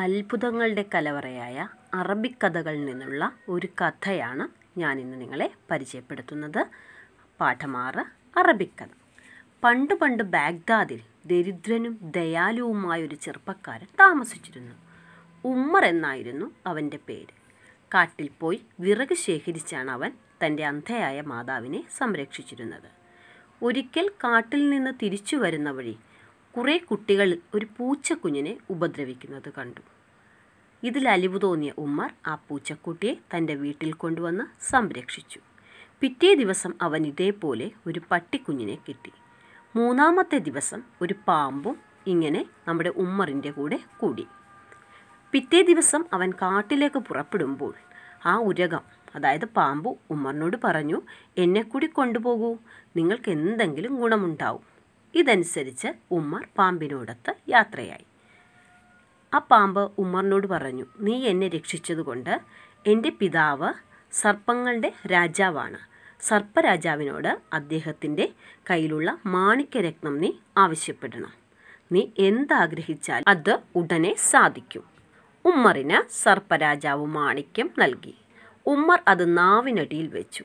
അത്ഭുതങ്ങളുടെ കലവറയായ അറബിക്കഥകളിൽ നിന്നുള്ള ഒരു കഥയാണ് ഞാനിന്ന് നിങ്ങളെ പരിചയപ്പെടുത്തുന്നത് പാഠമാറ് അറബിക്കഥ പണ്ട് പണ്ട് ബാഗ്ദാദിൽ ദരിദ്രനും ദയാലുവുമായ ഒരു ചെറുപ്പക്കാരൻ താമസിച്ചിരുന്നു ഉമ്മർ എന്നായിരുന്നു അവൻ്റെ പേര് കാട്ടിൽ പോയി വിറക് ശേഖരിച്ചാണ് അവൻ തൻ്റെ അന്ധയായ മാതാവിനെ സംരക്ഷിച്ചിരുന്നത് ഒരിക്കൽ കാട്ടിൽ നിന്ന് തിരിച്ചു വരുന്ന വഴി കുറേ കുട്ടികൾ ഒരു പൂച്ചക്കുഞ്ഞിനെ ഉപദ്രവിക്കുന്നത് കണ്ടു ഇതിൽ അലിവ് തോന്നിയ ഉമ്മർ ആ പൂച്ചക്കുട്ടിയെ തൻ്റെ വീട്ടിൽ കൊണ്ടുവന്ന് സംരക്ഷിച്ചു പിറ്റേ ദിവസം അവൻ ഇതേപോലെ ഒരു പട്ടിക്കുഞ്ഞിനെ കിട്ടി മൂന്നാമത്തെ ദിവസം ഒരു പാമ്പും ഇങ്ങനെ നമ്മുടെ ഉമ്മറിൻ്റെ കൂടെ കൂടി പിറ്റേ ദിവസം അവൻ കാട്ടിലേക്ക് പുറപ്പെടുമ്പോൾ ആ ഉരകം അതായത് പാമ്പു ഉമ്മറിനോട് പറഞ്ഞു എന്നെ കൂടി കൊണ്ടുപോകൂ നിങ്ങൾക്ക് എന്തെങ്കിലും ഗുണമുണ്ടാവും ഇതനുസരിച്ച് ഉമ്മർ പാമ്പിനോടൊത്ത് യാത്രയായി ആ പാമ്പ് ഉമ്മറിനോട് പറഞ്ഞു നീ എന്നെ രക്ഷിച്ചതുകൊണ്ട് എൻ്റെ പിതാവ് സർപ്പങ്ങളുടെ രാജാവാണ് സർപ്പരാജാവിനോട് അദ്ദേഹത്തിൻ്റെ കയ്യിലുള്ള മാണിക്യരത്നം നീ ആവശ്യപ്പെടണം നീ എന്താഗ്രഹിച്ചാൽ അത് ഉടനെ സാധിക്കും ഉമ്മറിന് സർപ്പരാജാവ് മാണിക്യം നൽകി ഉമ്മർ അത് നാവിനടിയിൽ വെച്ചു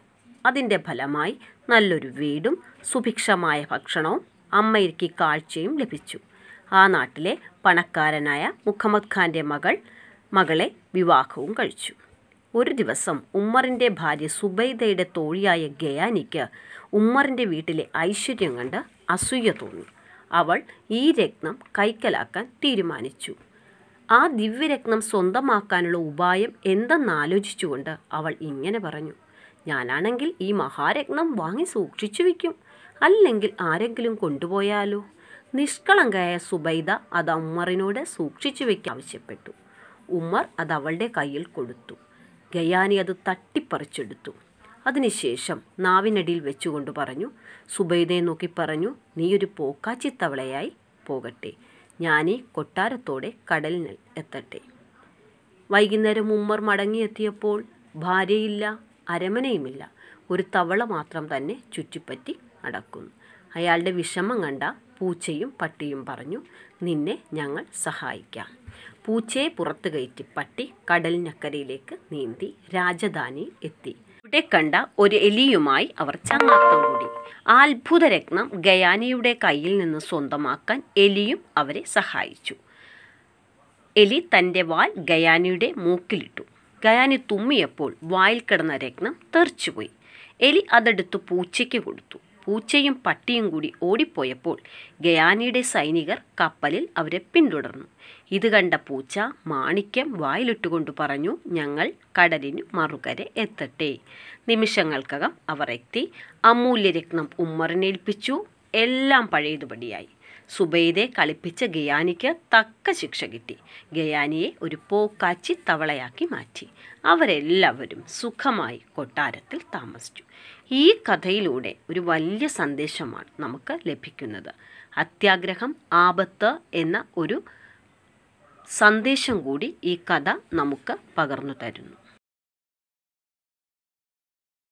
അതിൻ്റെ ഫലമായി നല്ലൊരു വീടും സുഭിക്ഷമായ ഭക്ഷണവും അമ്മയ്ക്ക് കാഴ്ചയും ലഭിച്ചു ആ നാട്ടിലെ പണക്കാരനായ മുഹമ്മദ് ഖാൻ്റെ മകൾ മകളെ വിവാഹവും കഴിച്ചു ഒരു ദിവസം ഉമ്മറിൻ്റെ ഭാര്യ സുബൈദയുടെ തോഴിയായ ഗയാനിക്ക് ഉമ്മറിൻ്റെ വീട്ടിലെ ഐശ്വര്യം കണ്ട് അസൂയ തോന്നി അവൾ ഈ രത്നം കൈക്കലാക്കാൻ തീരുമാനിച്ചു ആ ദിവ്യരത്നം സ്വന്തമാക്കാനുള്ള ഉപായം എന്തെന്നാലോചിച്ചുകൊണ്ട് അവൾ ഇങ്ങനെ പറഞ്ഞു ഞാനാണെങ്കിൽ ഈ മഹാരത്നം വാങ്ങി സൂക്ഷിച്ചു വയ്ക്കും അല്ലെങ്കിൽ ആരെങ്കിലും കൊണ്ടുപോയാലോ നിഷ്കളങ്കയായ സുബൈദ അത് ഉമ്മറിനോട് സൂക്ഷിച്ചു വയ്ക്കാൻ ആവശ്യപ്പെട്ടു ഉമ്മർ അത് അവളുടെ കയ്യിൽ കൊടുത്തു ഗയാനി അത് തട്ടിപ്പറിച്ചെടുത്തു അതിനുശേഷം നാവിനടിയിൽ വെച്ചുകൊണ്ട് പറഞ്ഞു സുബൈദയെ നോക്കി പറഞ്ഞു നീ ഒരു പോക്കാച്ചി തവളയായി പോകട്ടെ ഞാനീ കൊട്ടാരത്തോടെ കടലിന് എത്തട്ടെ വൈകുന്നേരം ഉമ്മർ മടങ്ങിയെത്തിയപ്പോൾ ഭാര്യയില്ല അരമനയുമില്ല ഒരു തവള മാത്രം തന്നെ ചുറ്റിപ്പറ്റി നടക്കുന്നു അയാളുടെ വിഷമം കണ്ട പൂച്ചയും പട്ടിയും പറഞ്ഞു നിന്നെ ഞങ്ങൾ സഹായിക്കാം പൂച്ചയെ പുറത്തു കയറ്റി പട്ടി കടലിനക്കരയിലേക്ക് നീന്തി രാജധാനിയിൽ എത്തി ഇവിടെ കണ്ട ഒരു എലിയുമായി അവർ ചങ്ങാത്തം കൂടി ആ അത്ഭുതരത്നം ഗയാനിയുടെ കയ്യിൽ നിന്ന് സ്വന്തമാക്കാൻ എലിയും അവരെ സഹായിച്ചു എലി തൻ്റെ വാൽ ഗയാനിയുടെ മൂക്കിലിട്ടു ഗയാനി തുമ്മിയപ്പോൾ വായിൽ കിടന്ന രത്നം തെറിച്ചുപോയി എലി അതെടുത്ത് പൂച്ചയ്ക്ക് കൊടുത്തു പൂച്ചയും പട്ടിയും കൂടി ഓടിപ്പോയപ്പോൾ ഗയാനിയുടെ സൈനികർ കപ്പലിൽ അവരെ പിന്തുടർന്നു ഇത് കണ്ട പൂച്ച മാണിക്യം വായിലിട്ടുകൊണ്ട് പറഞ്ഞു ഞങ്ങൾ കടലിന് മറുകരെ എത്തട്ടെ നിമിഷങ്ങൾക്കകം അവർ എത്തി അമൂല്യരത്നം ഉമ്മറിനേൽപ്പിച്ചു എല്ലാം പഴയതുപടിയായി സുബൈദെ കളിപ്പിച്ച ഗയാനിക്ക് തക്ക ശിക്ഷ കിട്ടി ഗയാനിയെ ഒരു പോക്കാച്ചി തവളയാക്കി മാറ്റി അവരെല്ലാവരും സുഖമായി കൊട്ടാരത്തിൽ താമസിച്ചു ഈ കഥയിലൂടെ ഒരു വലിയ സന്ദേശമാണ് നമുക്ക് ലഭിക്കുന്നത് അത്യാഗ്രഹം ആപത്ത് എന്ന ഒരു സന്ദേശം കൂടി ഈ കഥ നമുക്ക് പകർന്നു തരുന്നു